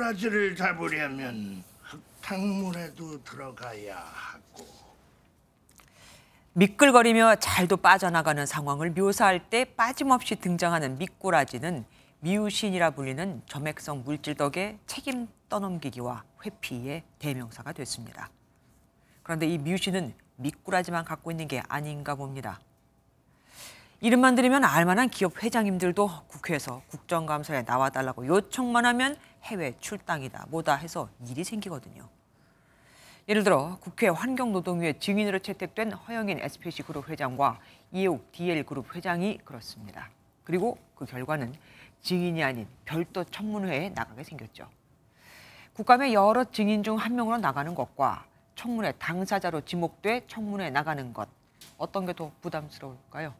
꾸라지를 잡으려면 흙탕물에도 들어가야 하고. 미끌거리며 잘도 빠져나가는 상황을 묘사할 때 빠짐없이 등장하는 미꾸라지는 미우신이라 불리는 점액성 물질 덕에 책임 떠넘기기와 회피의 대명사가 됐습니다. 그런데 이 미우신은 미꾸라지만 갖고 있는 게 아닌가 봅니다. 이름만 들으면 알만한 기업 회장님들도 국회에서 국정감사에 나와달라고 요청만 하면 해외 출당이다 뭐다 해서 일이 생기거든요. 예를 들어 국회 환경노동위에 증인으로 채택된 허영인 SPC 그룹 회장과 이해욱 DL 그룹 회장이 그렇습니다. 그리고 그 결과는 증인이 아닌 별도 청문회에 나가게 생겼죠. 국감에 여러 증인 중 한 명으로 나가는 것과 청문회 당사자로 지목돼 청문회에 나가는 것 어떤 게 더 부담스러울까요?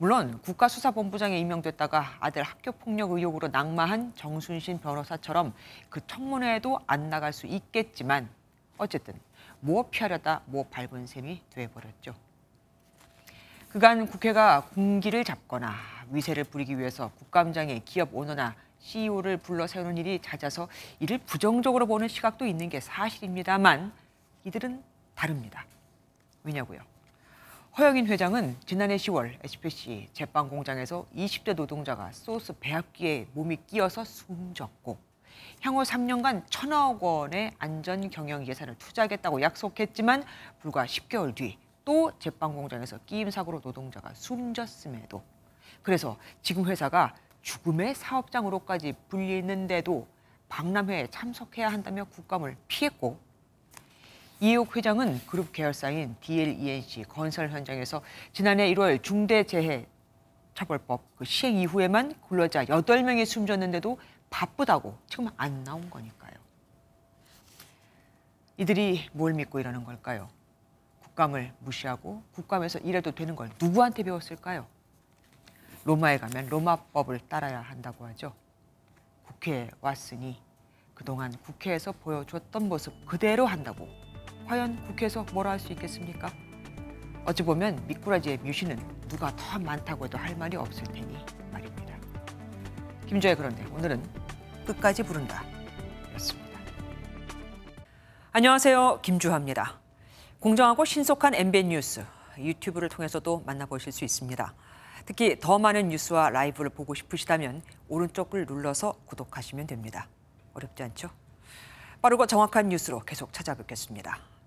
물론 국가수사본부장에 임명됐다가 아들 학교폭력 의혹으로 낙마한 정순신 변호사처럼 그 청문회에도 안 나갈 수 있겠지만 어쨌든 뭐 피하려다 뭐 밟은 셈이 돼버렸죠. 그간 국회가 공기를 잡거나 위세를 부리기 위해서 국감장에 기업 오너나 CEO를 불러 세우는 일이 잦아서 이를 부정적으로 보는 시각도 있는 게 사실입니다만 이들은 다릅니다. 왜냐고요? 허영인 회장은 지난해 10월 s p c 제빵 공장에서 20대 노동자가 소스 배합기에 몸이 끼어서 숨졌고 향후 3년간 천억 원의 안전 경영 예산을 투자하겠다고 약속했지만 불과 10개월 뒤 또 제빵 공장에서 끼임 사고로 노동자가 숨졌음에도 그래서 지금 회사가 죽음의 사업장으로까지 불리는데도 박람회에 참석해야 한다며 국감을 피했고 이옥 회장은 그룹 계열사인 DLENC 건설 현장에서 지난해 1월 중대재해 처벌법 그 시행 이후에만 근로자 8명이 숨졌는데도 바쁘다고 지금 안 나온 거니까요. 이들이 뭘 믿고 이러는 걸까요? 국감을 무시하고 국감에서 일해도 되는 걸 누구한테 배웠을까요? 로마에 가면 로마법을 따라야 한다고 하죠. 국회에 왔으니 그동안 국회에서 보여줬던 모습 그대로 한다고 과연 국회에서 뭐라 할 수 있겠습니까? 어찌 보면 미꾸라지의 뮤시는 누가 더 많다고 해도 할 말이 없을 테니 말입니다. 김조의 그런데 오늘은 끝까지 부른다. 였습니다. 안녕하세요. 김주하입니다. 공정하고 신속한 MBN 뉴스 유튜브를 통해서도 만나보실 수 있습니다. 특히 더 많은 뉴스와 라이브를 보고 싶으시다면 오른쪽을 눌러서 구독하시면 됩니다. 어렵지 않죠? 빠르고 정확한 뉴스로 계속 찾아뵙겠습니다.